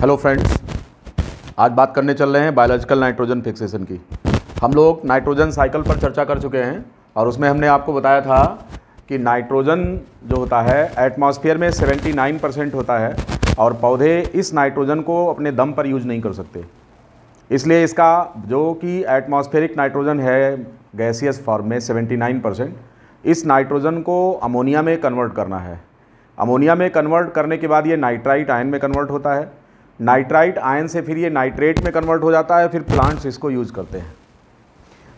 hello friends आज बात करने चल रहे हैं बायोलॉजिकल नाइट्रोजन फिक्सेशन की हम लोग नाइट्रोजन साइकिल पर चर्चा कर चुके हैं और उसमें हमने आपको बताया था कि नाइट्रोजन जो होता है एटमॉस्फेयर में 79 परसेंट होता है और पौधे इस नाइट्रोजन को अपने दम पर यूज नहीं कर सकते इसलिए इसका जो कि एटमॉस्फेरिक नाइट्रोजन है गैसियस फॉर्म में सेवेंटी परसेंट इस नाइट्रोजन को अमोनिया में कन्वर्ट करना है अमोनिया में कन्वर्ट करने के बाद ये नाइट्राइट आयन में कन्वर्ट होता है नाइट्राइट आयन से फिर ये नाइट्रेट में कन्वर्ट हो जाता है फिर प्लांट्स इसको यूज़ करते हैं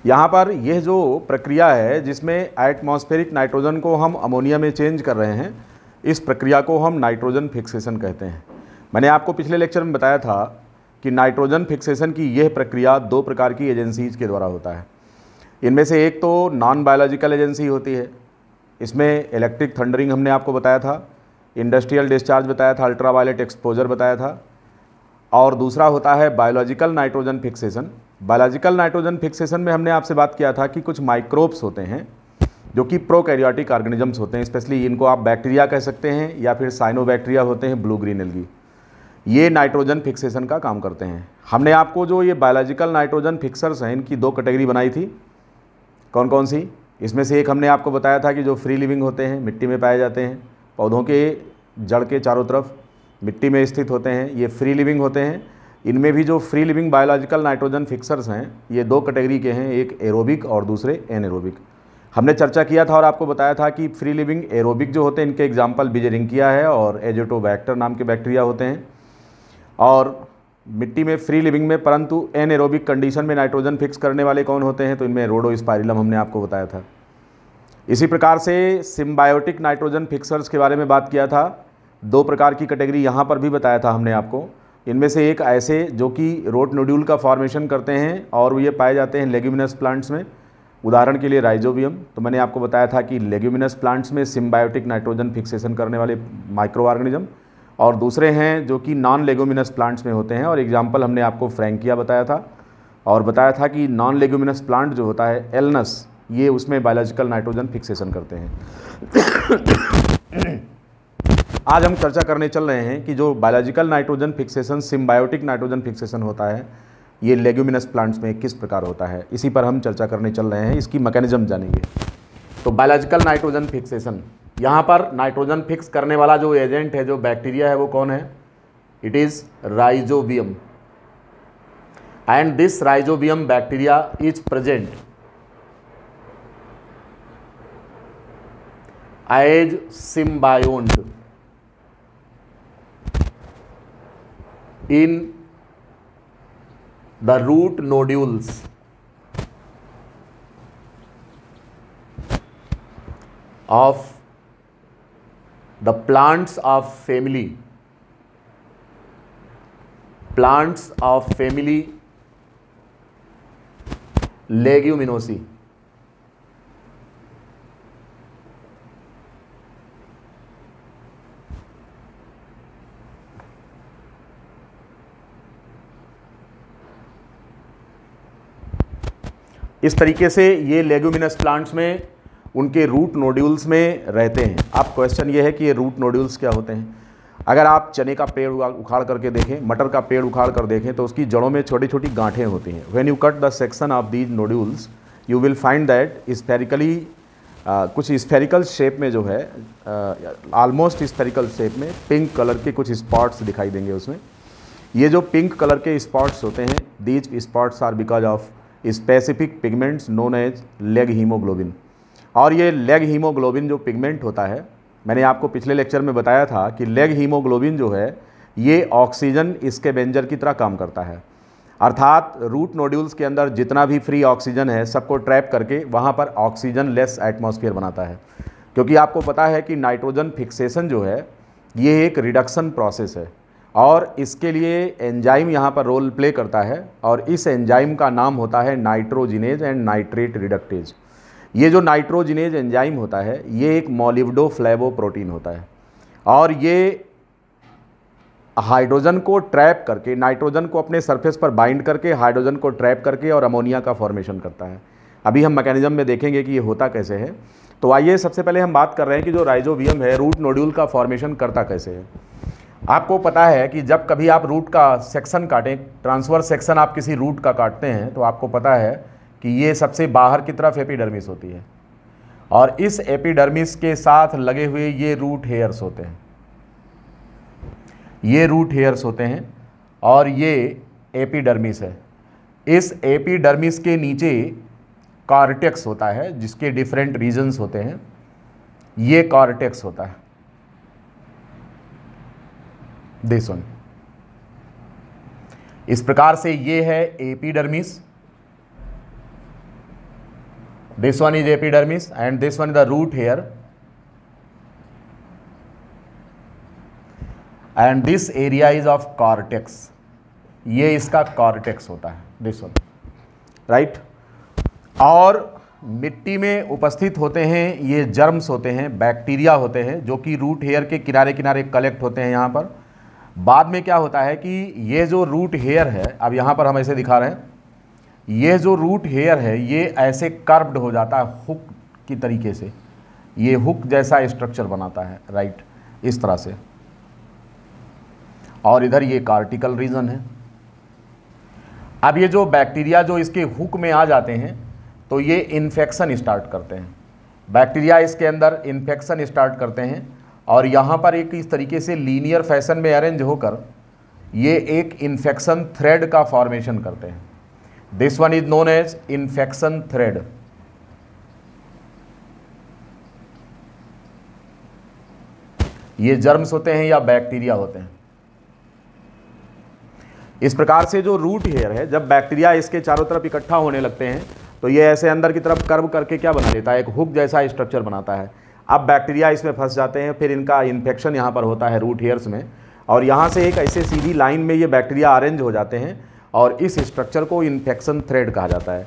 यहाँ पर यह जो प्रक्रिया है जिसमें एटमॉस्फेरिक नाइट्रोजन को हम अमोनिया में चेंज कर रहे हैं इस प्रक्रिया को हम नाइट्रोजन फिक्सेशन कहते हैं मैंने आपको पिछले लेक्चर में बताया था कि नाइट्रोजन फिक्सेशन की यह प्रक्रिया दो प्रकार की एजेंसीज के द्वारा होता है इनमें से एक तो नॉन बायोलॉजिकल एजेंसी होती है इसमें इलेक्ट्रिक थंडरिंग हमने आपको बताया था इंडस्ट्रियल डिस्चार्ज बताया था अल्ट्रावायलेट एक्सपोजर बताया था और दूसरा होता है biological nitrogen fixation biological nitrogen fixation में हमने आपसे बात किया था कि कुछ माइक्रोब्स होते हैं जो कि प्रोकैरियोटिक ऑर्गेनिजम्स होते हैं स्पेशली इनको आप बैक्टीरिया कह सकते हैं या फिर साइनोबैक्टीरिया होते हैं ब्लू ग्रीन एलगी ये नाइट्रोजन फिक्सेशन का काम करते हैं हमने आपको जो ये बायोलॉजिकल नाइट्रोजन फिक्सर्स हैं इनकी दो कैटेगरी बनाई थी कौन कौन सी इसमें से एक हमने आपको बताया था कि जो फ्री लिविंग होते हैं मिट्टी में पाए जाते हैं पौधों के जड़ के चारों तरफ मिट्टी में स्थित होते हैं ये फ्री लिविंग होते हैं इनमें भी जो free living biological nitrogen fixers हैं ये दो कैटेगरी के हैं एक एरोबिक और दूसरे एनएरोबिक हमने चर्चा किया था और आपको बताया था कि फ्री लिविंग एरोबिक जो होते हैं इनके एग्जाम्पल बिजेरिंकिया है और एजोटोबैक्टर नाम के बैक्टीरिया होते हैं और मिट्टी में फ्री लिविंग में परंतु एन एरोबिक कंडीशन में नाइट्रोजन फिक्स करने वाले कौन होते हैं तो इनमें रोडो स्पायरिलम हमने आपको बताया था इसी प्रकार से सिम्बायोटिक नाइट्रोजन फिक्सर्स के बारे में बात किया था दो प्रकार की कैटेगरी यहाँ पर भी बताया था हमने आपको इनमें से एक ऐसे जो कि रोट नोड्यूल का फॉर्मेशन करते हैं और ये पाए जाते हैं लेग्यूमिनस प्लांट्स में उदाहरण के लिए राइजोबियम तो मैंने आपको बताया था कि लेग्यूमिनस प्लांट्स में सिम्बायोटिक नाइट्रोजन फिक्सेशन करने वाले माइक्रो ऑर्गेनिज्म और दूसरे हैं जो कि नॉन लेग्यूमिनस प्लांट्स में होते हैं और एग्जाम्पल हमने आपको फ्रेंकिया बताया था और बताया था कि नॉन लेग्यूमिनस प्लांट जो होता है एलनस ये उसमें बायोलॉजिकल नाइट्रोजन फिक्सेशन करते हैं आज हम चर्चा करने चल रहे हैं कि जो biological nitrogen fixation symbiotic nitrogen fixation होता है ये लेग्यूमिनस प्लांट्स में किस प्रकार होता है इसी पर हम चर्चा करने चल रहे हैं इसकी मैकेनिज्म जानेंगे तो बायोलॉजिकल नाइट्रोजन फिक्सेशन यहाँ पर नाइट्रोजन फिक्स करने वाला जो एजेंट है जो बैक्टीरिया है वो कौन है it is rhizobium and this rhizobium bacteria is present as symbiont in the root nodules of the plants of family plants of family leguminosae इस तरीके से ये लेगुमिनस प्लांट्स में उनके रूट नोड्यूल्स में रहते हैं आप क्वेश्चन ये है कि ये रूट नोड्यूल्स क्या होते हैं अगर आप चने का पेड़ उखाड़ करके देखें मटर का पेड़ उखाड़ कर देखें तो उसकी जड़ों में छोटी छोटी गांठें होती हैं when you cut the section of these nodules you will find that spherically कुछ स्पेरिकल शेप में जो है ऑलमोस्ट स्पेरिकल शेप में पिंक कलर के कुछ स्पॉट्स दिखाई देंगे उसमें ये जो पिंक कलर के स्पॉट्स होते हैं these spots are because of specific pigments known as leg haemoglobin और ये लेग हीमोग्लोबिन जो पिगमेंट होता है मैंने आपको पिछले लेक्चर में बताया था कि लेग हीमोग्लोबिन जो है ये ऑक्सीजन इसके बेंजर की तरह काम करता है अर्थात रूट नोड्यूल्स के अंदर जितना भी फ्री ऑक्सीजन है सबको ट्रैप करके वहाँ पर ऑक्सीजन लेस एटमोसफियर बनाता है क्योंकि आपको पता है कि नाइट्रोजन फिक्सेशन जो है ये एक रिडक्शन प्रोसेस है और इसके लिए एंजाइम यहाँ पर रोल प्ले करता है और इस एंजाइम का नाम होता है नाइट्रोजिनेज एंड नाइट्रेट रिडक्टेज ये जो नाइट्रोजिनेज एंजाइम होता है ये एक मोलिवडो फ्लेवो प्रोटीन होता है और ये हाइड्रोजन को ट्रैप करके नाइट्रोजन को अपने सरफेस पर बाइंड करके हाइड्रोजन को ट्रैप करके और अमोनिया का फॉर्मेशन करता है अभी हम मैकेनिज्म में देखेंगे कि ये होता कैसे है तो आइए सबसे पहले हम बात कर रहे हैं कि जो राइजोवियम है रूट नोड्यूल का फॉर्मेशन करता कैसे है आपको पता है कि जब कभी आप रूट का सेक्शन काटें ट्रांसवर सेक्शन आप किसी रूट का काटते हैं तो आपको पता है कि ये सबसे बाहर की तरफ एपिडर्मिस होती है और इस एपिडर्मिस के साथ लगे हुए ये रूट हेयर्स होते हैं ये रूट हेयर्स होते हैं और ये एपिडर्मिस है इस एपिडर्मिस के नीचे कार्टेक्स होता है जिसके डिफरेंट रीजन्स होते हैं ये कार्टेक्स होता है दिस वन इस प्रकार से ये है epidermis this one is epidermis and this one is the root hair and this area is of cortex ये इसका कॉर्टेक्स होता है दिस वन राइट और मिट्टी में उपस्थित होते हैं ये जर्म्स होते हैं बैक्टीरिया होते हैं जो कि रूट हेयर के किनारे किनारे कलेक्ट होते हैं यहाँ पर बाद में क्या होता है कि ये जो रूट हेयर है अब यहाँ पर हम ऐसे दिखा रहे हैं ये जो रूट हेयर है ये ऐसे कर्व्ड हो जाता है हुक की तरीके से ये हुक जैसा स्ट्रक्चर बनाता है राइट इस तरह से और इधर ये कार्टिकल रीजन है अब ये जो बैक्टीरिया जो इसके हुक में आ जाते हैं तो ये इन्फेक्शन स्टार्ट करते हैं बैक्टीरिया इसके अंदर इन्फेक्शन स्टार्ट करते हैं और यहाँ पर एक इस तरीके से लीनियर फैशन में अरेंज होकर ये एक इन्फेक्शन थ्रेड का फॉर्मेशन करते हैं this one is known as infection thread ये जर्म्स होते हैं या बैक्टीरिया होते हैं इस प्रकार से जो रूट हेयर है जब बैक्टीरिया इसके चारों तरफ इकट्ठा होने लगते हैं तो ये ऐसे अंदर की तरफ कर्व करके क्या बना लेता है एक हुक जैसा स्ट्रक्चर बनाता है अब बैक्टीरिया इसमें फंस जाते हैं फिर इनका इन्फेक्शन यहाँ पर होता है रूट हेयर्स में और यहाँ से एक ऐसे सीधी लाइन में ये बैक्टीरिया अरेंज हो जाते हैं और इस स्ट्रक्चर को इन्फेक्शन थ्रेड कहा जाता है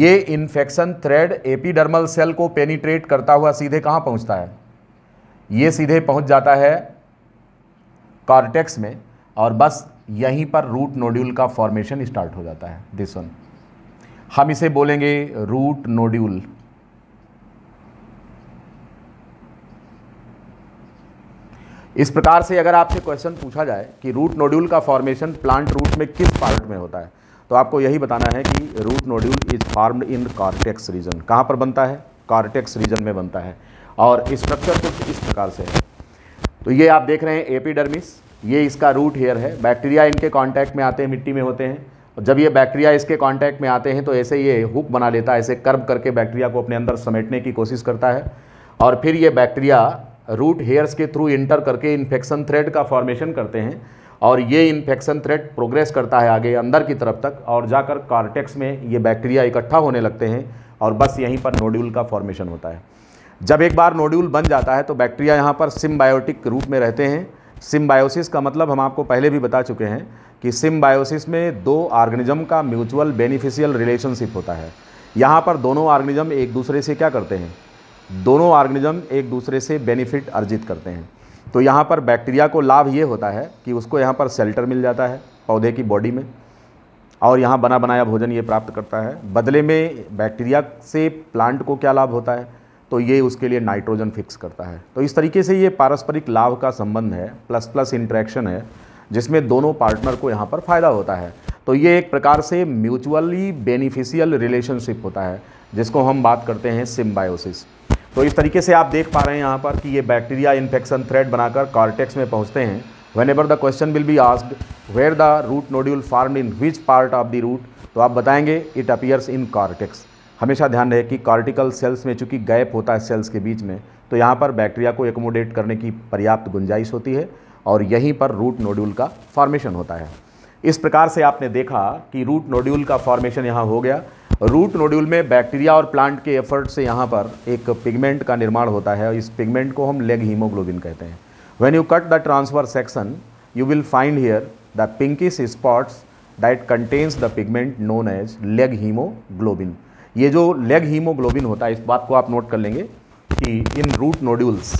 ये इन्फेक्शन थ्रेड एपिडर्मल सेल को पेनिट्रेट करता हुआ सीधे कहाँ पहुँचता है ये सीधे पहुँच जाता है कार्टेक्स में और बस यहीं पर रूट नोड्यूल का फॉर्मेशन स्टार्ट हो जाता है दिस वन हम इसे बोलेंगे रूट नोड्यूल इस प्रकार से अगर आपसे क्वेश्चन पूछा जाए कि रूट नोड्यूल का फॉर्मेशन प्लांट रूट में किस पार्ट में होता है तो आपको यही बताना है कि root nodule is formed in cortex region कहाँ पर बनता है कार्टेक्स रीजन में बनता है और स्ट्रक्चर कुछ इस प्रकार से है तो ये आप देख रहे हैं एपीडर्मिस ये इसका रूट हेयर है बैक्टीरिया इनके कांटेक्ट में आते हैं मिट्टी में होते हैं और जब ये बैक्टीरिया इसके कांटेक्ट में आते हैं तो ऐसे ये हुक बना लेता है ऐसे कर्व करके बैक्टीरिया को अपने अंदर समेटने की कोशिश करता है और फिर ये बैक्टीरिया रूट हेयर्स के थ्रू इंटर करके इन्फेक्शन थ्रेड का फॉर्मेशन करते हैं और ये इन्फेक्शन थ्रेड प्रोग्रेस करता है आगे अंदर की तरफ तक और जाकर कार्टेक्स में ये बैक्टीरिया इकट्ठा होने लगते हैं और बस यहीं पर नोड्यूल का फॉर्मेशन होता है जब एक बार नोड्यूल बन जाता है तो बैक्टीरिया यहाँ पर सिम्बायोटिक रूप में रहते हैं सिम्बायोसिस का मतलब हम आपको पहले भी बता चुके हैं कि सिम्बायोसिस में दो ऑर्गेनिज्म का म्यूचुअल बेनिफिशियल रिलेशनशिप होता है यहाँ पर दोनों ऑर्गेनिज्म एक दूसरे से क्या करते हैं दोनों ऑर्गेनिज्म एक दूसरे से बेनिफिट अर्जित करते हैं तो यहाँ पर बैक्टीरिया को लाभ ये होता है कि उसको यहाँ पर शेल्टर मिल जाता है पौधे की बॉडी में और यहाँ बना बनाया भोजन ये प्राप्त करता है बदले में बैक्टीरिया से प्लांट को क्या लाभ होता है तो ये उसके लिए नाइट्रोजन फिक्स करता है तो इस तरीके से ये पारस्परिक लाभ का संबंध है प्लस प्लस इंट्रैक्शन है जिसमें दोनों पार्टनर को यहाँ पर फ़ायदा होता है तो ये एक प्रकार से म्यूचुअली बेनिफिशियल रिलेशनशिप होता है जिसको हम बात करते हैं सिम्बायोसिस तो इस तरीके से आप देख पा रहे हैं यहाँ पर कि ये बैक्टीरिया इन्फेक्शन थ्रेड बनाकर कार्टेक्स में पहुँचते हैं whenever the question will be asked where the root nodule form in which part of the root तो आप बताएंगे इट अपियर्स इन कार्टेक्स हमेशा ध्यान रहे कि कार्टिकल सेल्स में चूँकि गैप होता है सेल्स के बीच में तो यहाँ पर बैक्टीरिया को एकोमोडेट करने की पर्याप्त गुंजाइश होती है और यहीं पर रूट नोड्यूल का फॉर्मेशन होता है इस प्रकार से आपने देखा कि रूट नोड्यूल का फॉर्मेशन यहाँ हो गया रूट नोड्यूल में बैक्टीरिया और प्लांट के एफर्ट से यहाँ पर एक पिगमेंट का निर्माण होता है और इस पिगमेंट को हम लेग हीमोग्लोबिन कहते हैं when you cut the transverse section you will find here the pinkish spots diet contains the pigment known as leg haemoglobin ये जो लेग हीमोग्लोबिन होता है इस बात को आप नोट कर लेंगे कि इन रूट नोड्यूल्स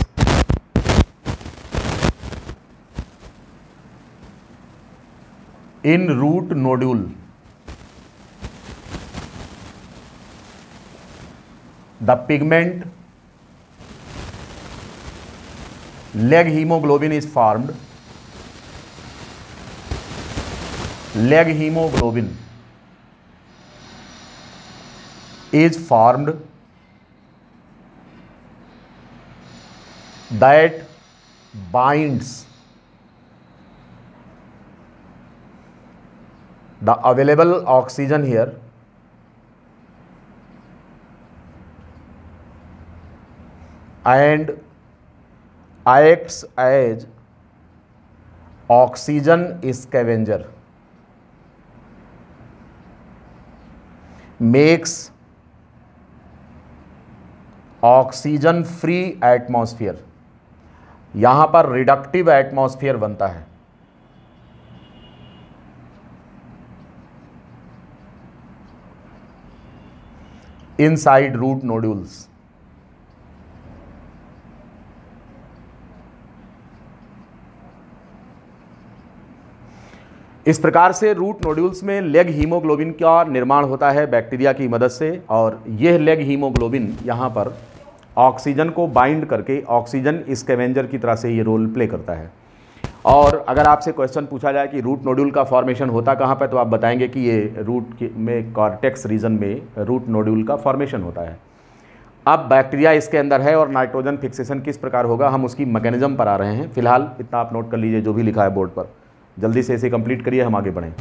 इन root nodule the pigment leg hemoglobin is formed leg hemoglobin is formed that binds the available oxygen here and acts as oxygen scavenger makes oxygen free atmosphere यहां पर रिडक्टिव एटमॉस्फेयर बनता है inside root nodules इस प्रकार से root nodules में leg haemoglobin का निर्माण होता है बैक्टीरिया की मदद से और यह लेग हीमोग्लोबिन यहाँ पर ऑक्सीजन को बाइंड करके ऑक्सीजन स्केवेंजर की तरह से ये रोल प्ले करता है और अगर आपसे क्वेश्चन पूछा जाए कि रूट नोड्यूल का फॉर्मेशन होता कहाँ पर तो आप बताएंगे कि ये रूट में कॉर्टेक्स रीजन में रूट नोड्यूल का फॉर्मेशन होता है अब बैक्टीरिया इसके अंदर है और नाइट्रोजन फिक्सेशन किस प्रकार होगा हम उसकी मैकेनिज्म पर आ रहे हैं फिलहाल इतना आप नोट कर लीजिए जो भी लिखा है बोर्ड पर जल्दी से इसे कंप्लीट करिए हम आगे बढ़ें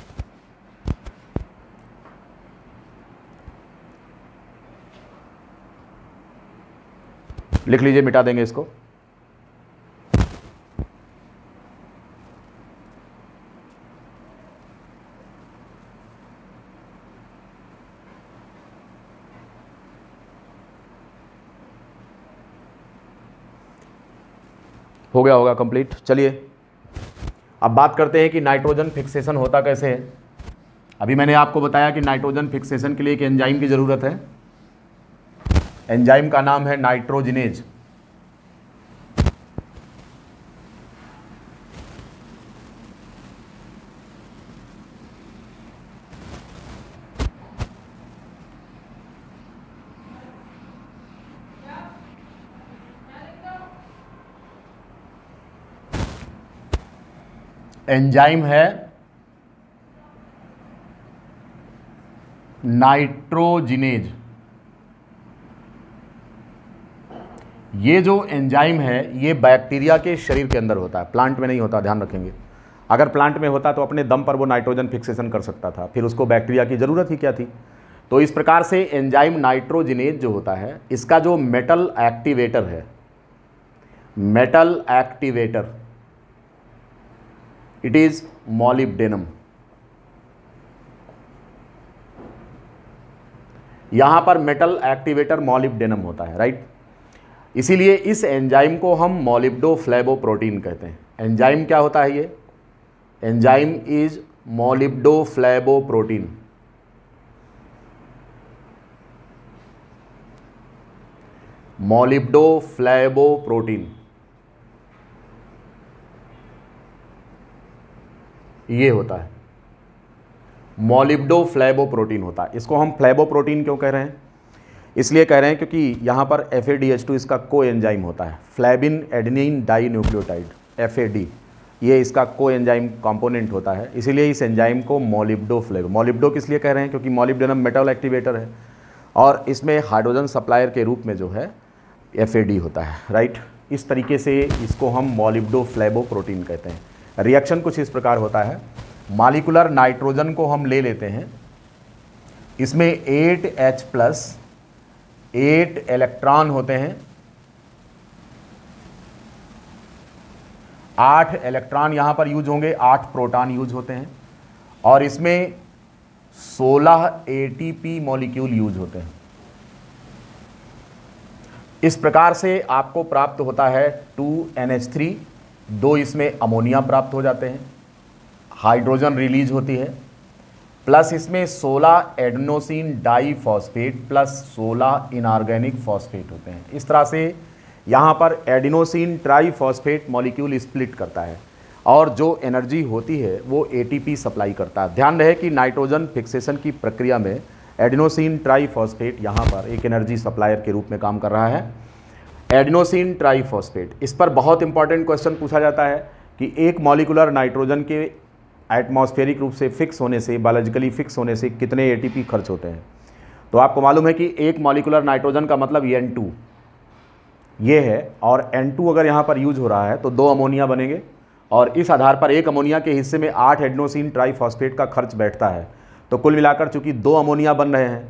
लिख लीजिए मिटा देंगे इसको हो गया होगा कंप्लीट चलिए अब बात करते हैं कि नाइट्रोजन फिक्सेशन होता कैसे है अभी मैंने आपको बताया कि नाइट्रोजन फिक्सेशन के लिए एक एंजाइम की ज़रूरत है एंजाइम का नाम है नाइट्रोजिनेज एंजाइम है नाइट्रोजिनेज ये जो एंजाइम है ये बैक्टीरिया के शरीर के अंदर होता है प्लांट में नहीं होता ध्यान रखेंगे अगर प्लांट में होता तो अपने दम पर वो नाइट्रोजन फिक्सेशन कर सकता था फिर उसको बैक्टीरिया की ज़रूरत ही क्या थी तो इस प्रकार से एंजाइम नाइट्रोजिनेज जो होता है इसका जो मेटल एक्टिवेटर है metal activator it is molybdenum यहां पर मेटल एक्टिवेटर मॉलिब्डेनम होता है राइट इसीलिए इस एंजाइम को हम मॉलिब्डो फ्लैबो प्रोटीन कहते हैं एंजाइम क्या होता है ये enzyme is molybdo flavo protein molybdo flavo protein ये होता है मोलिब्डो फ्लैबो प्रोटीन होता है इसको हम फ्लैबो प्रोटीन क्यों कह रहे हैं इसलिए कह रहे हैं क्योंकि यहाँ पर एफ इसका को एंजाइम होता है flavin adenine dinucleotide F ये इसका को एंजाइम कॉम्पोनेंट होता है इसीलिए इस एंजाइम को मोलिब्डो फ्लेबो मोलिब्डो किस लिए कह रहे हैं क्योंकि मोलिब्डोनम मेटल एक्टिवेटर है और इसमें हाइड्रोजन सप्लायर के रूप में जो है एफ होता है राइट इस तरीके से इसको हम मोलिब्डो फ्लैबो प्रोटीन कहते हैं रिएक्शन कुछ इस प्रकार होता है मालिकुलर नाइट्रोजन को हम ले लेते हैं इसमें eight H plus eight electron होते हैं आठ इलेक्ट्रॉन यहां पर यूज होंगे आठ प्रोटॉन यूज होते हैं और इसमें सोलह एटीपी मॉलिक्यूल यूज होते हैं इस प्रकार से आपको प्राप्त होता है टू एन एच थ्री दो इसमें अमोनिया प्राप्त हो जाते हैं हाइड्रोजन रिलीज होती है प्लस इसमें 16 adenosine diphosphate plus 16 inorganic phosphate होते हैं इस तरह से यहाँ पर adenosine triphosphate molecule split करता है और जो एनर्जी होती है वो एटीपी सप्लाई करता है ध्यान रहे कि नाइट्रोजन फिक्सेशन की प्रक्रिया में एडिनोसिन ट्राई फॉस्फेट यहाँ पर एक एनर्जी सप्लायर के रूप में काम कर रहा है एडिनोसिन ट्राईफॉस्फेट इस पर बहुत इंपॉर्टेंट क्वेश्चन पूछा जाता है कि एक मॉलिकुलर नाइट्रोजन के एटमॉस्फेरिक रूप से फिक्स होने से बायोलॉजिकली फिक्स होने से कितने एटीपी खर्च होते हैं तो आपको मालूम है कि एक मॉलिकुलर नाइट्रोजन का मतलब एन टू ये है और एन टू अगर यहाँ पर यूज हो रहा है तो दो अमोनिया बनेंगे और इस आधार पर एक अमोनिया के हिस्से में आठ एडनोसिन ट्राईफॉस्फेट का खर्च बैठता है तो कुल मिलाकर चूंकि दो अमोनिया बन रहे हैं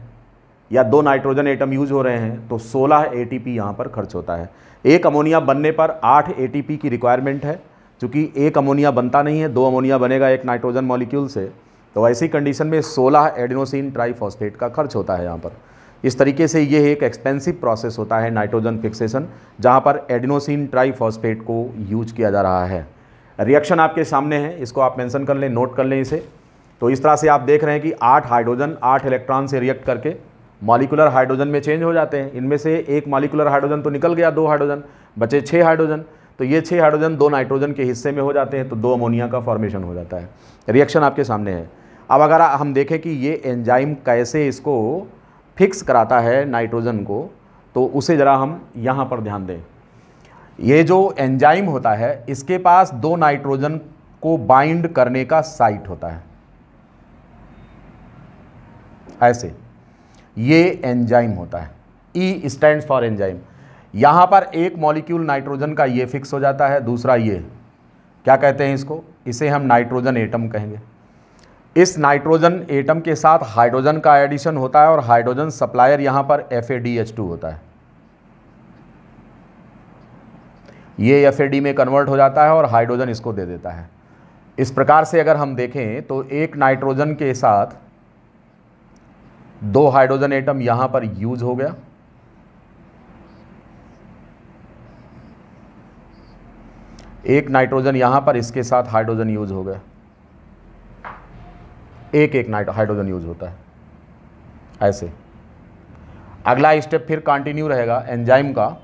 या दो नाइट्रोजन एटम यूज हो रहे हैं तो 16 एटीपी यहाँ पर खर्च होता है एक अमोनिया बनने पर 8 एटीपी की रिक्वायरमेंट है चूँकि एक अमोनिया बनता नहीं है दो अमोनिया बनेगा एक नाइट्रोजन मॉलिक्यूल से तो ऐसी कंडीशन में 16 एडिनोसिन ट्राईफॉस्टेट का खर्च होता है यहाँ पर इस तरीके से ये एक एक्सपेंसिव प्रोसेस होता है नाइट्रोजन फिक्सेशन जहाँ पर एडिनोसिन ट्राईफॉस्टेट को यूज किया जा रहा है रिएक्शन आपके सामने है इसको आप मेंशन कर लें नोट कर लें इसे तो इस तरह से आप देख रहे हैं कि आठ हाइड्रोजन आठ इलेक्ट्रॉन से रिएक्ट करके मॉलिकुलर हाइड्रोजन में चेंज हो जाते हैं इनमें से एक मॉलिकुलर हाइड्रोजन तो निकल गया दो हाइड्रोजन बचे छः हाइड्रोजन तो ये छः हाइड्रोजन दो नाइट्रोजन के हिस्से में हो जाते हैं तो दो अमोनिया का फॉर्मेशन हो जाता है रिएक्शन आपके सामने है अब अगर हम देखें कि ये एंजाइम कैसे इसको फिक्स कराता है नाइट्रोजन को तो उसे ज़रा हम यहाँ पर ध्यान दें ये जो एंजाइम होता है इसके पास दो नाइट्रोजन को बाइंड करने का साइट होता है ऐसे ये एंजाइम होता है ई स्टैंड फॉर एंजाइम यहाँ पर एक मॉलिक्यूल नाइट्रोजन का ये फिक्स हो जाता है दूसरा ये क्या कहते हैं इसको इसे हम नाइट्रोजन एटम कहेंगे इस नाइट्रोजन एटम के साथ हाइड्रोजन का एडिशन होता है और हाइड्रोजन सप्लायर यहाँ पर एफ होता है ये एफ में कन्वर्ट हो जाता है और हाइड्रोजन इसको दे देता है इस प्रकार से अगर हम देखें तो एक नाइट्रोजन के साथ दो हाइड्रोजन एटम यहां पर यूज हो गया एक नाइट्रोजन यहां पर इसके साथ हाइड्रोजन यूज हो गया एक एक नाइट हाइड्रोजन यूज होता है ऐसे अगला स्टेप फिर कंटिन्यू रहेगा एंजाइम का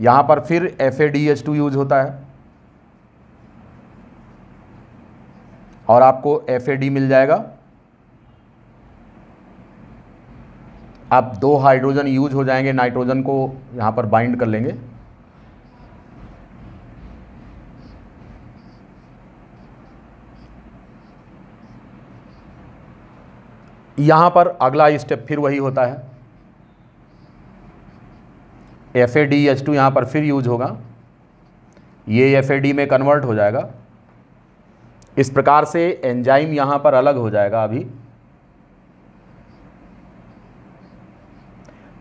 यहां पर फिर एफ यूज होता है और आपको एफ मिल जाएगा अब दो हाइड्रोजन यूज हो जाएंगे नाइट्रोजन को यहां पर बाइंड कर लेंगे यहां पर अगला स्टेप फिर वही होता है F A D H two यहां पर फिर यूज होगा ये एफ ए डी में कन्वर्ट हो जाएगा इस प्रकार से एंजाइम यहां पर अलग हो जाएगा अभी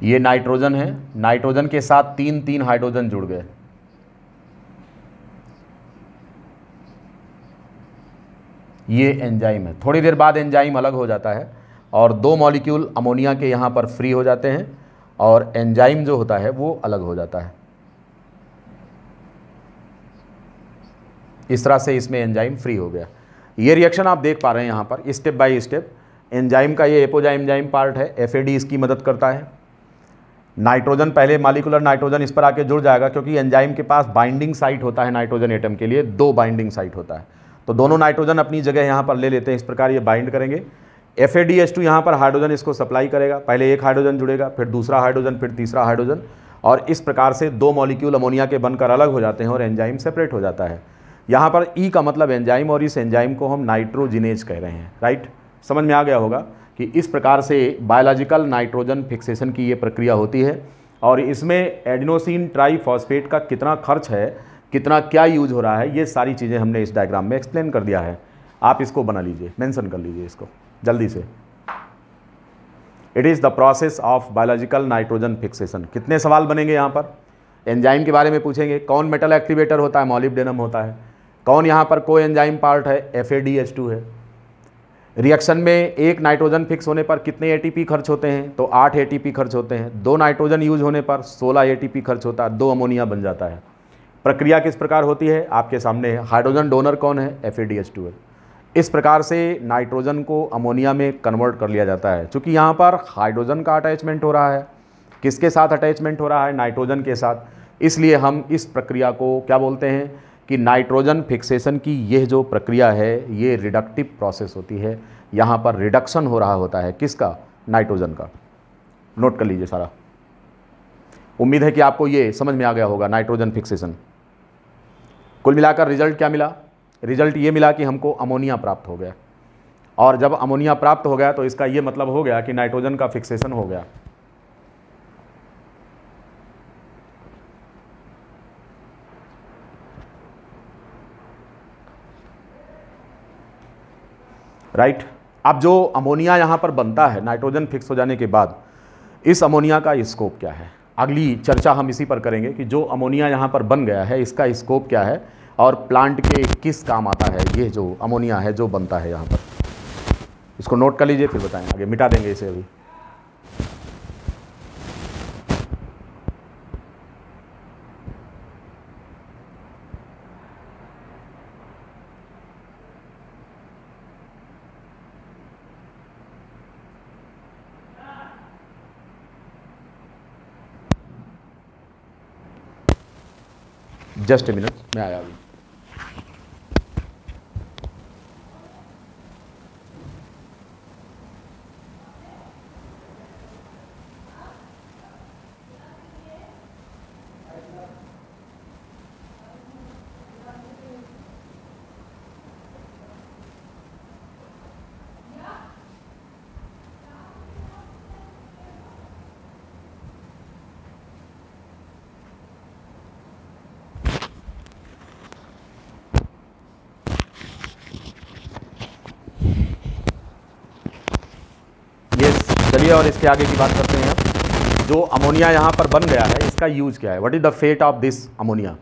ये नाइट्रोजन है नाइट्रोजन के साथ तीन तीन हाइड्रोजन जुड़ गए ये एंजाइम है थोड़ी देर बाद एंजाइम अलग हो जाता है और दो मॉलिक्यूल अमोनिया के यहाँ पर फ्री हो जाते हैं और एंजाइम जो होता है वो अलग हो जाता है इस तरह से इसमें एंजाइम फ्री हो गया ये रिएक्शन आप देख पा रहे हैं यहाँ पर स्टेप बाय स्टेप एंजाइम का ये एपोजा एंजाइम पार्ट है एफ इसकी मदद करता है नाइट्रोजन पहले मालिकुलर नाइट्रोजन इस पर आके जुड़ जाएगा क्योंकि एंजाइम के पास बाइंडिंग साइट होता है नाइट्रोजन एटम के लिए दो बाइंडिंग साइट होता है तो दोनों नाइट्रोजन अपनी जगह यहाँ पर ले लेते हैं इस प्रकार ये बाइंड करेंगे F A D S two यहाँ पर हाइड्रोजन इसको सप्लाई करेगा पहले एक हाइड्रोजन जुड़ेगा फिर दूसरा हाइड्रोजन फिर तीसरा हाइड्रोजन और इस प्रकार से दो मॉलिक्यूल अमोनिया के बनकर अलग हो जाते हैं और एंजाइम सेपरेट हो जाता है यहाँ पर ई e का मतलब एंजाइम और इस एंजाइम को हम नाइट्रोजिनेज कह रहे हैं राइट समझ में आ गया होगा कि इस प्रकार से बायोलॉजिकल नाइट्रोजन फिक्सेशन की ये प्रक्रिया होती है और इसमें एडिनोसिन ट्राईफॉस्फेट का कितना खर्च है कितना क्या यूज हो रहा है ये सारी चीज़ें हमने इस डायग्राम में एक्सप्लेन कर दिया है आप इसको बना लीजिए मेंशन कर लीजिए इसको जल्दी से it is the process of biological nitrogen fixation कितने सवाल बनेंगे यहाँ पर एंजाइम के बारे में पूछेंगे कौन मेटल एक्टिवेटर होता है मॉलिबडेनम होता है कौन यहाँ पर को एंजाइम पार्ट है एफ है रिएक्शन में एक नाइट्रोजन फिक्स होने पर कितने एटीपी खर्च होते हैं तो आठ एटीपी खर्च होते हैं दो नाइट्रोजन यूज होने पर सोलह एटीपी खर्च होता है दो अमोनिया बन जाता है प्रक्रिया किस प्रकार होती है आपके सामने है हाइड्रोजन डोनर कौन है एफ इस प्रकार से नाइट्रोजन को अमोनिया में कन्वर्ट कर लिया जाता है चूँकि यहाँ पर हाइड्रोजन का अटैचमेंट हो रहा है किसके साथ अटैचमेंट हो रहा है नाइट्रोजन के साथ इसलिए हम इस प्रक्रिया को क्या बोलते हैं कि नाइट्रोजन फिक्सेशन की यह जो प्रक्रिया है ये रिडक्टिव प्रोसेस होती है यहाँ पर रिडक्शन हो रहा होता है किसका नाइट्रोजन का नोट कर लीजिए सारा उम्मीद है कि आपको ये समझ में आ गया होगा नाइट्रोजन फिक्सेशन कुल मिलाकर रिजल्ट क्या मिला रिजल्ट ये मिला कि हमको अमोनिया प्राप्त हो गया और जब अमोनिया प्राप्त हो गया तो इसका ये मतलब हो गया कि नाइट्रोजन का फिक्सेशन हो गया राइट अब जो अमोनिया यहाँ पर बनता है नाइट्रोजन फिक्स हो जाने के बाद इस अमोनिया का स्कोप क्या है अगली चर्चा हम इसी पर करेंगे कि जो अमोनिया यहाँ पर बन गया है इसका स्कोप क्या है और प्लांट के किस काम आता है ये जो अमोनिया है जो बनता है यहाँ पर इसको नोट कर लीजिए फिर बताएं आगे मिटा देंगे इसे अभी जस्ट ए मिनट मैं आया अभी और इसके आगे की बात करते हैं जो अमोनिया यहाँ पर बन गया है इसका यूज़ क्या है what is the fate of this ammonia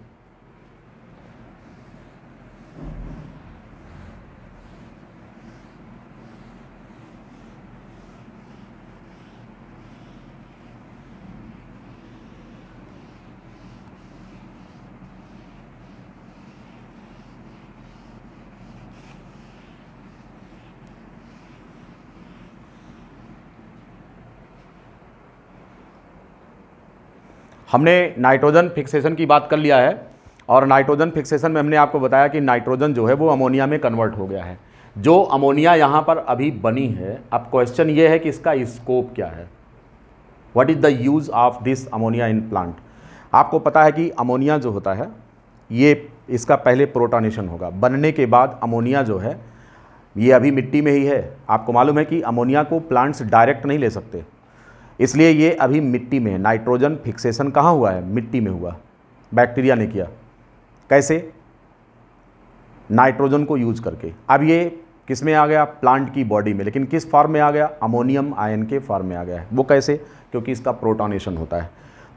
हमने नाइट्रोजन फिक्सेशन की बात कर लिया है और नाइट्रोजन फिक्सेशन में हमने आपको बताया कि नाइट्रोजन जो है वो अमोनिया में कन्वर्ट हो गया है जो अमोनिया यहाँ पर अभी बनी है अब क्वेश्चन ये है कि इसका स्कोप क्या है what is the use of this ammonia in plant आपको पता है कि अमोनिया जो होता है ये इसका पहले प्रोटानेशन होगा बनने के बाद अमोनिया जो है ये अभी मिट्टी में ही है आपको मालूम है कि अमोनिया को प्लांट्स डायरेक्ट नहीं ले सकते इसलिए ये अभी मिट्टी में है नाइट्रोजन फिक्सेशन कहाँ हुआ है मिट्टी में हुआ बैक्टीरिया ने किया कैसे नाइट्रोजन को यूज करके अब ये किस में आ गया प्लांट की बॉडी में लेकिन किस फॉर्म में आ गया अमोनियम आयन के फॉर्म में आ गया है वो कैसे क्योंकि इसका प्रोटोनेशन होता है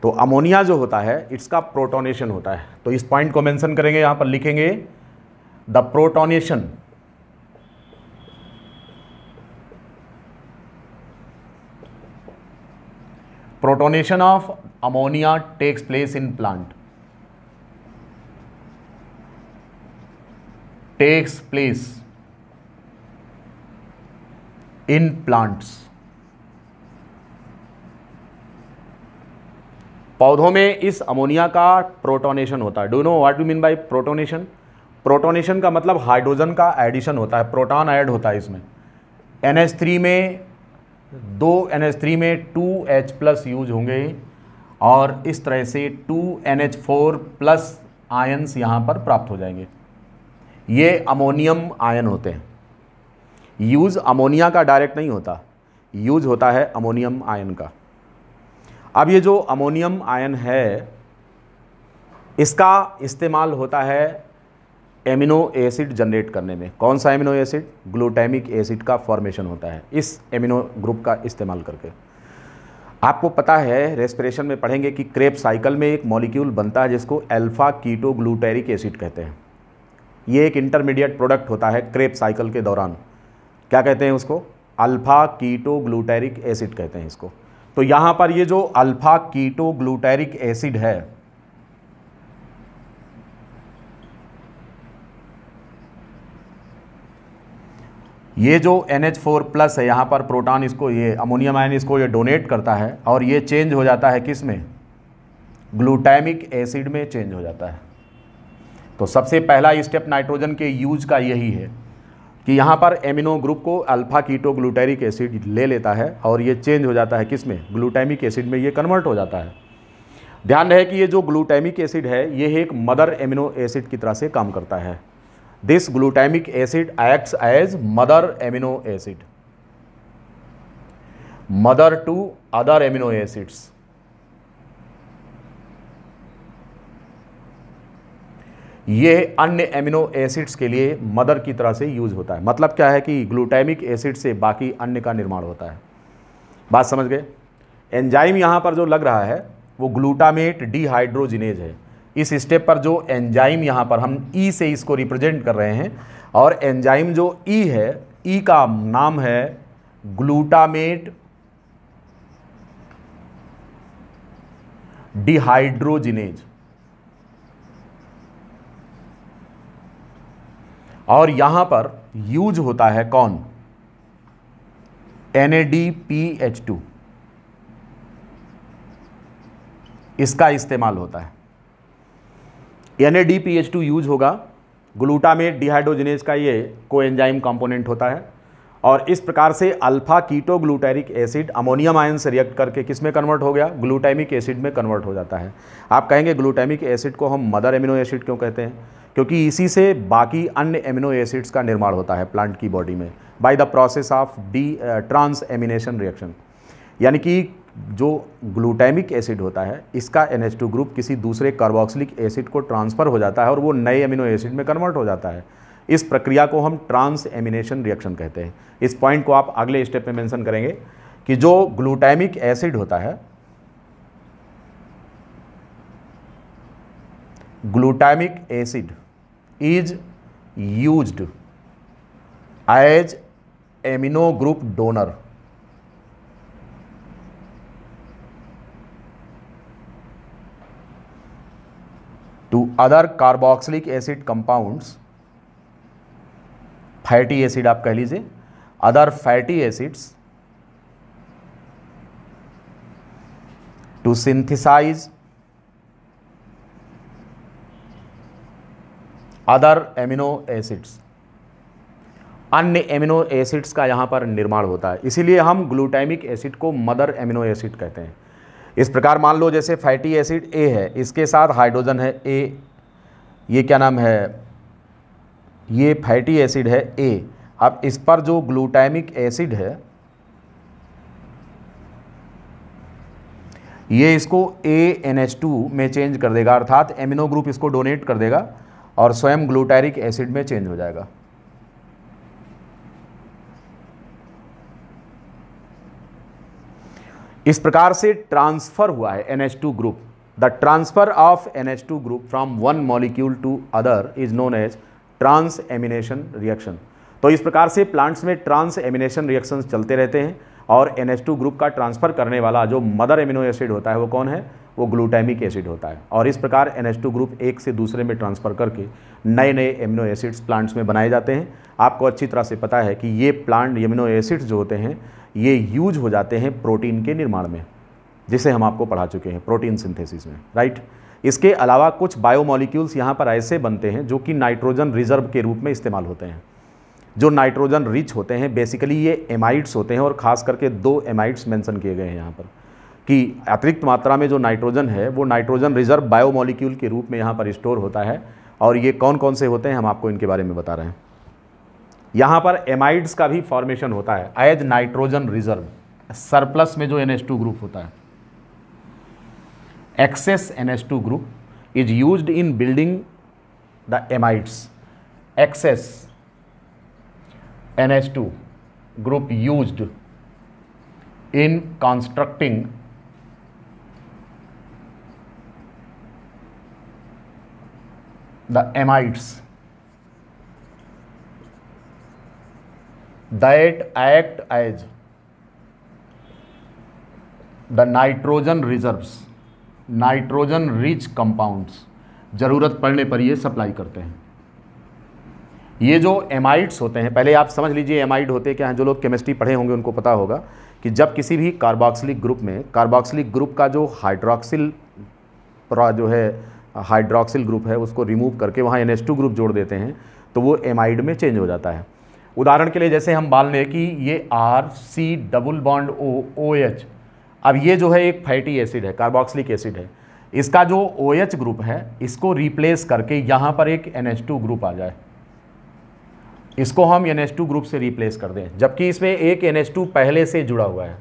तो अमोनिया जो होता है इट्स का प्रोटोनेशन होता है तो इस पॉइंट को मेंशन करेंगे यहाँ पर लिखेंगे the protonation protonation of ammonia takes place in plant takes place in plants पौधों में इस अमोनिया का प्रोटोनेशन होता है do know what you mean by protonation protonation का मतलब हाइड्रोजन का एडिशन होता है प्रोटॉन ऐड होता है इसमें एन थ्री में दो एन एच थ्री में टू एच प्लस यूज होंगे और इस तरह से two N H four plus ions यहाँ पर प्राप्त हो जाएंगे ये अमोनियम आयन होते हैं यूज़ अमोनिया का डायरेक्ट नहीं होता यूज होता है अमोनियम आयन का अब ये जो अमोनियम आयन है इसका इस्तेमाल होता है एमिनो एसिड जनरेट करने में कौन सा एमिनो एसिड ग्लूटामिक एसिड का फॉर्मेशन होता है इस एमिनो ग्रुप का इस्तेमाल करके आपको पता है रेस्पिरेशन में पढ़ेंगे कि क्रेप साइकिल में एक मॉलिक्यूल बनता है जिसको अल्फ़ा कीटो ग्लूटेरिक एसिड कहते हैं ये एक इंटरमीडिएट प्रोडक्ट होता है क्रेप साइकिल के दौरान क्या कहते हैं उसको अल्फ़ा कीटो ग्लूटेरिक एसिड कहते हैं इसको तो यहाँ पर ये जो अल्फ़ा कीटो ग्लूटेरिक एसिड है ये जो NH4 प्लस है यहाँ पर प्रोटॉन इसको ये अमोनियम आयन इसको ये डोनेट करता है और ये चेंज हो जाता है किस में ग्लूटैमिक एसिड में चेंज हो जाता है तो सबसे पहला स्टेप नाइट्रोजन के यूज का यही है कि यहाँ पर एमिनो ग्रुप को अल्फा कीटो ग्लूटेरिक एसिड ले लेता है और ये चेंज हो जाता है किस में ग्लूटैमिक एसिड में ये कन्वर्ट हो जाता है ध्यान रहे कि ये जो ग्लूटैमिक एसिड है ये एक मदर एमिनो एसिड की तरह से काम करता है this glutamic acid act as mother amino acid mother to other amino acids ये अन्य एमिनो एसिड्स के लिए मदर की तरह से यूज होता है मतलब क्या है कि ग्लूटामिक एसिड से बाकी अन्य का निर्माण होता है बात समझ गए एंजाइम यहां पर जो लग रहा है वो ग्लूटामेट डिहाइड्रोजिनेज है इस स्टेप पर जो एंजाइम यहाँ पर हम ई e से इसको रिप्रेजेंट कर रहे हैं और एंजाइम जो ई e है ई e का नाम है ग्लूटामेट डिहाइड्रोजिनेज और यहां पर यूज होता है कौन एन इसका इस्तेमाल होता है N D P H two use होगा ग्लूटामेट डिहाइड्रोजिनेज का ये को एंजाइम कॉम्पोनेंट होता है और इस प्रकार से alpha keto glutaric acid ammonium ion से रिएक्ट करके किस में कन्वर्ट हो गया ग्लूटामिक एसिड में कन्वर्ट हो जाता है आप कहेंगे ग्लूटामिक एसिड को हम मदर एमिनो एसिड क्यों कहते हैं क्योंकि इसी से बाकी अन्य एमिनो एसिड्स का निर्माण होता है प्लांट की बॉडी में by the process of the transamination reaction यानी कि जो ग्लूटैमिक एसिड होता है इसका एन ग्रुप किसी दूसरे कार्बोक्सिलिक एसिड को ट्रांसफ़र हो जाता है और वो नए अमीनो एसिड में कन्वर्ट हो जाता है इस प्रक्रिया को हम ट्रांस एमिनेशन रिएक्शन कहते हैं इस पॉइंट को आप अगले स्टेप में मेंशन करेंगे कि जो ग्लूटैमिक एसिड होता है glutamic acid is used as amino group donor to other carboxylic acid compounds fatty acid आप कह लीजिए other fatty acids to synthesise other amino acids अन्य एमिनो एसिड्स का यहाँ पर निर्माण होता है इसीलिए हम ग्लूटामिक एसिड को मदर एमिनो एसिड कहते हैं इस प्रकार मान लो जैसे फैटी एसिड ए है इसके साथ हाइड्रोजन है ए ये क्या नाम है ये फैटी एसिड है ए अब इस पर जो ग्लूटामिक एसिड है ये इसको ए एन एच टू में चेंज कर देगा अर्थात एमिनो ग्रुप इसको डोनेट कर देगा और स्वयं ग्लूटैरिक एसिड में चेंज हो जाएगा इस प्रकार से ट्रांसफ़र हुआ है N group the transfer of N group from one molecule to other is known as transamination reaction तो इस प्रकार से प्लांट्स में ट्रांस एमिनेशन रिएक्शन चलते रहते हैं और एन ग्रुप का ट्रांसफ़र करने वाला जो मदर एमिनो एसिड होता है वो कौन है वो ग्लूटामिक एसिड होता है और इस प्रकार एन ग्रुप एक से दूसरे में ट्रांसफ़र करके नए नए एमिनो एसिड्स प्लांट्स में बनाए जाते हैं आपको अच्छी तरह से पता है कि ये प्लांट एमिनो एसिड्स जो होते हैं ये यूज हो जाते हैं प्रोटीन के निर्माण में जिसे हम आपको पढ़ा चुके हैं प्रोटीन सिंथेसिस में राइट इसके अलावा कुछ बायोमोलिक्यूल्स यहाँ पर ऐसे बनते हैं जो कि नाइट्रोजन रिजर्व के रूप में इस्तेमाल होते हैं जो नाइट्रोजन रिच होते हैं बेसिकली ये एमाइड्स होते हैं और ख़ास करके दो एमाइड्स मेंशन किए गए हैं यहाँ पर कि अतिरिक्त मात्रा में जो नाइट्रोजन है वो नाइट्रोजन रिजर्व बायोमोलिक्यूल के रूप में यहाँ पर स्टोर होता है और ये कौन कौन से होते हैं हम आपको इनके बारे में बता रहे हैं यहाँ पर एमाइड्स का भी फॉर्मेशन होता है एज नाइट्रोजन रिजर्व सरप्लस में जो एन ग्रुप होता है excess N group is use in building the amides excess N group use in constructing the amides that act as the nitrogen reserves nitrogen rich compound ज़रूरत पड़ने पर ये supply करते हैं ये जो एमाइड्स होते हैं पहले आप समझ लीजिए एमाइड होते क्या हैं जो लोग केमिस्ट्री पढ़े होंगे उनको पता होगा कि जब किसी भी कार्बोक्सिलिक ग्रुप में कार्बोक्सिलिक ग्रुप का जो हाइड्रोक्सिल जो है हाइड्रोक्सिल ग्रुप है उसको रिमूव करके वहाँ एन ग्रुप जोड़ देते हैं तो वो एमाइड में चेंज हो जाता है उदाहरण के लिए जैसे हम मान लें कि ये R C double bond O O H अब ये जो है एक फैटी एसिड है कार्बोक्सिलिक एसिड है इसका जो ओ एच ग्रुप है इसको रिप्लेस करके यहाँ पर एक टू ग्रुप आ जाए इसको हम टू ग्रुप से रिप्लेस कर दें जबकि इसमें एक टू पहले से जुड़ा हुआ है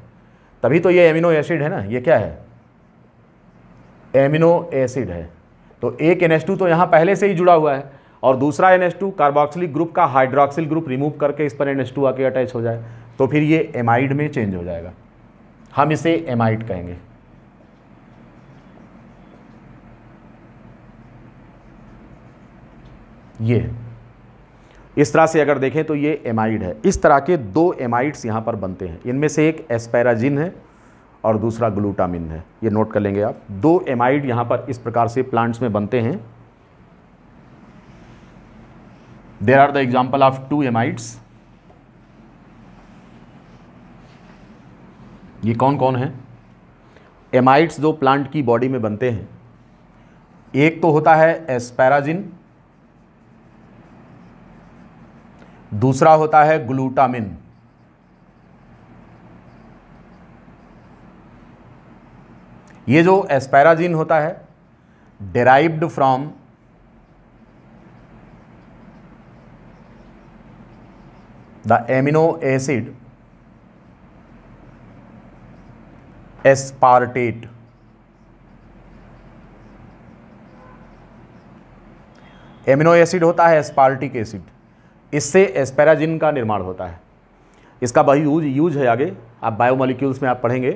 तभी तो ये एमिनो एसिड है ना ये क्या है एमिनो एसिड है तो एक टू तो यहाँ पहले से ही जुड़ा हुआ है और दूसरा एन कार्बोक्सिलिक ग्रुप का हाइड्रोक्सिल ग्रुप रिमूव करके इस पर एन आके अटैच हो जाए तो फिर ये एमाइड में चेंज हो जाएगा हम इसे एमाइड कहेंगे ये इस तरह से अगर देखें तो ये एमाइड है इस तरह के दो एमाइड्स यहाँ पर बनते हैं इनमें से एक एस्पैराजिन है और दूसरा ग्लूटामिन है ये नोट कर लेंगे आप दो एमाइड यहाँ पर इस प्रकार से प्लांट्स में बनते हैं there are the example of two amides ये कौन कौन है एमाइट्स जो प्लांट की बॉडी में बनते हैं एक तो होता है एस्पैराजिन दूसरा होता है ग्लूटामिन ये जो एस्पैराजिन होता है derived from the amino acid aspartate amino acid होता है एस्पार्टिक एसिड इससे एस्पेराजिन का निर्माण होता है इसका बहुत यूज यूज है आगे आप बायोमोलिक्यूल्स में आप पढ़ेंगे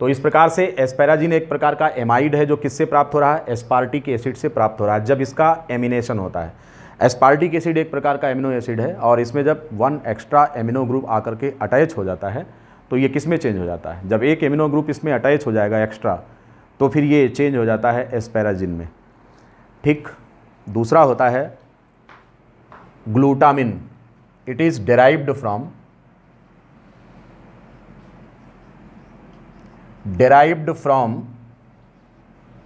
तो इस प्रकार से एस्पेराजिन एक प्रकार का एमाइड है जो किससे प्राप्त हो रहा है एस्पार्टिक एसिड से प्राप्त हो रहा है जब इसका एमिनेशन होता है एस्पार्टिक एसिड एक प्रकार का एमिनो एसिड है और इसमें जब वन एक्स्ट्रा एमिनो ग्रुप आकर के अटैच हो जाता है तो ये किस में चेंज हो जाता है जब एक एमिनो ग्रुप इसमें अटैच हो जाएगा एक्स्ट्रा तो फिर ये चेंज हो जाता है एस्पैराजिन में ठीक दूसरा होता है glutamine it is derived from derived from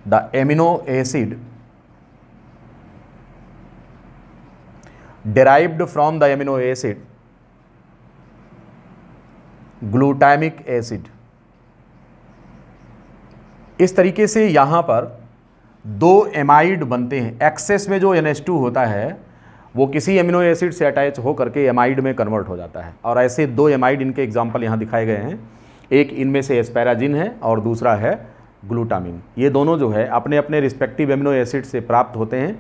the amino acid derived from the amino acid glutamic acid इस तरीके से यहाँ पर दो एमाइड बनते हैं एक्सेस में जो एन टू होता है वो किसी एमिनो एसिड से अटैच हो करके एमाइड में कन्वर्ट हो जाता है और ऐसे दो एमाइड इनके एग्जाम्पल यहाँ दिखाए गए हैं एक इनमें से एस्पैराजिन है और दूसरा है ग्लूटामिन ये दोनों जो है अपने अपने रिस्पेक्टिव एमिनो एसिड से प्राप्त होते हैं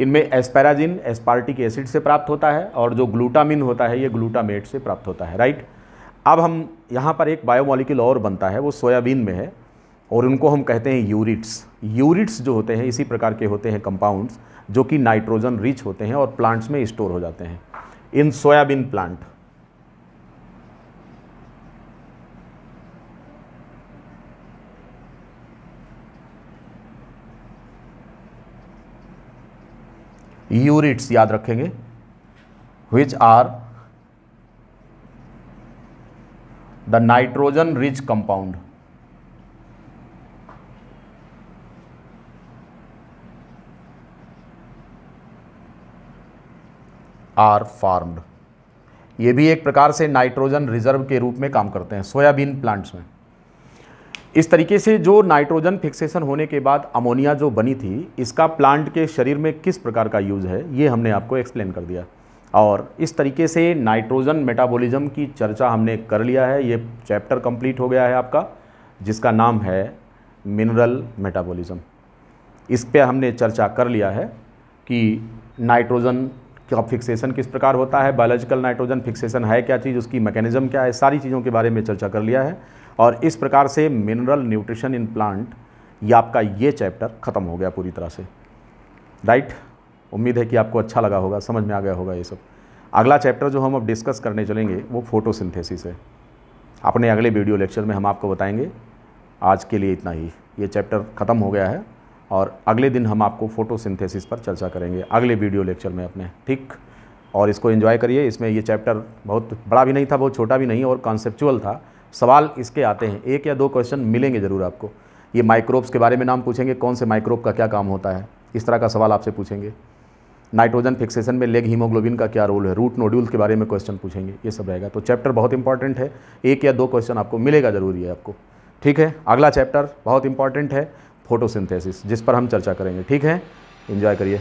इनमें एस्पैराजिन एस्पार्टिक एसिड से प्राप्त होता है और जो ग्लूटामिन होता है ये ग्लूटामेट से प्राप्त होता है राइट अब हम यहाँ पर एक बायोमोलिक्यूल और बनता है वो सोयाबीन में है और उनको हम कहते हैं यूरिट्स यूरिट्स जो होते हैं इसी प्रकार के होते हैं कंपाउंड्स जो कि नाइट्रोजन रिच होते हैं और प्लांट्स में स्टोर हो जाते हैं इन सोयाबीन प्लांट यूरिट्स याद रखेंगे which are the nitrogen rich compound are formed ये भी एक प्रकार से नाइट्रोजन रिजर्व के रूप में काम करते हैं सोयाबीन प्लांट्स में इस तरीके से जो नाइट्रोजन फिक्सेशन होने के बाद अमोनिया जो बनी थी इसका प्लांट के शरीर में किस प्रकार का यूज़ है ये हमने आपको एक्सप्लेन कर दिया और इस तरीके से नाइट्रोजन मेटाबॉलिज्म की चर्चा हमने कर लिया है ये चैप्टर कंप्लीट हो गया है आपका जिसका नाम है मिनरल मेटाबॉलिज्म इस पर हमने चर्चा कर लिया है कि नाइट्रोजन का फिक्सेशन किस प्रकार होता है बायोलॉजिकल नाइट्रोजन फिक्सेशन है क्या चीज़ उसकी मैकेनिज्म क्या है सारी चीज़ों के बारे में चर्चा कर लिया है और इस प्रकार से मिनरल न्यूट्रिशन इन प्लांट ये आपका ये चैप्टर ख़त्म हो गया पूरी तरह से राइट उम्मीद है कि आपको अच्छा लगा होगा समझ में आ गया होगा ये सब अगला चैप्टर जो हम अब डिस्कस करने चलेंगे वो फोटोसिंथेसिस है अपने अगले वीडियो लेक्चर में हम आपको बताएंगे आज के लिए इतना ही ये चैप्टर ख़त्म हो गया है और अगले दिन हम आपको फोटोसिंथेसिस पर चर्चा करेंगे अगले वीडियो लेक्चर में अपने ठीक और इसको एंजॉय करिए इसमें ये चैप्टर बहुत बड़ा भी नहीं था बहुत छोटा भी नहीं और कॉन्सेपचुअल था सवाल इसके आते हैं एक या दो क्वेश्चन मिलेंगे ज़रूर आपको ये माइक्रोब्स के बारे में नाम पूछेंगे कौन से माइक्रोब का क्या काम होता है इस तरह का सवाल आपसे पूछेंगे नाइट्रोजन फिक्सेशन में लेग हीमोग्लोबिन का क्या रोल है रूट नोड्यूल्स के बारे में क्वेश्चन पूछेंगे ये सब रहेगा तो चैप्टर बहुत इंपॉर्टेंट है एक या दो क्वेश्चन आपको मिलेगा ज़रूरी है आपको ठीक है अगला चैप्टर बहुत इंपॉर्टेंट है फोटोसिंथेसिस जिस पर हम चर्चा करेंगे ठीक है इन्जॉय करिए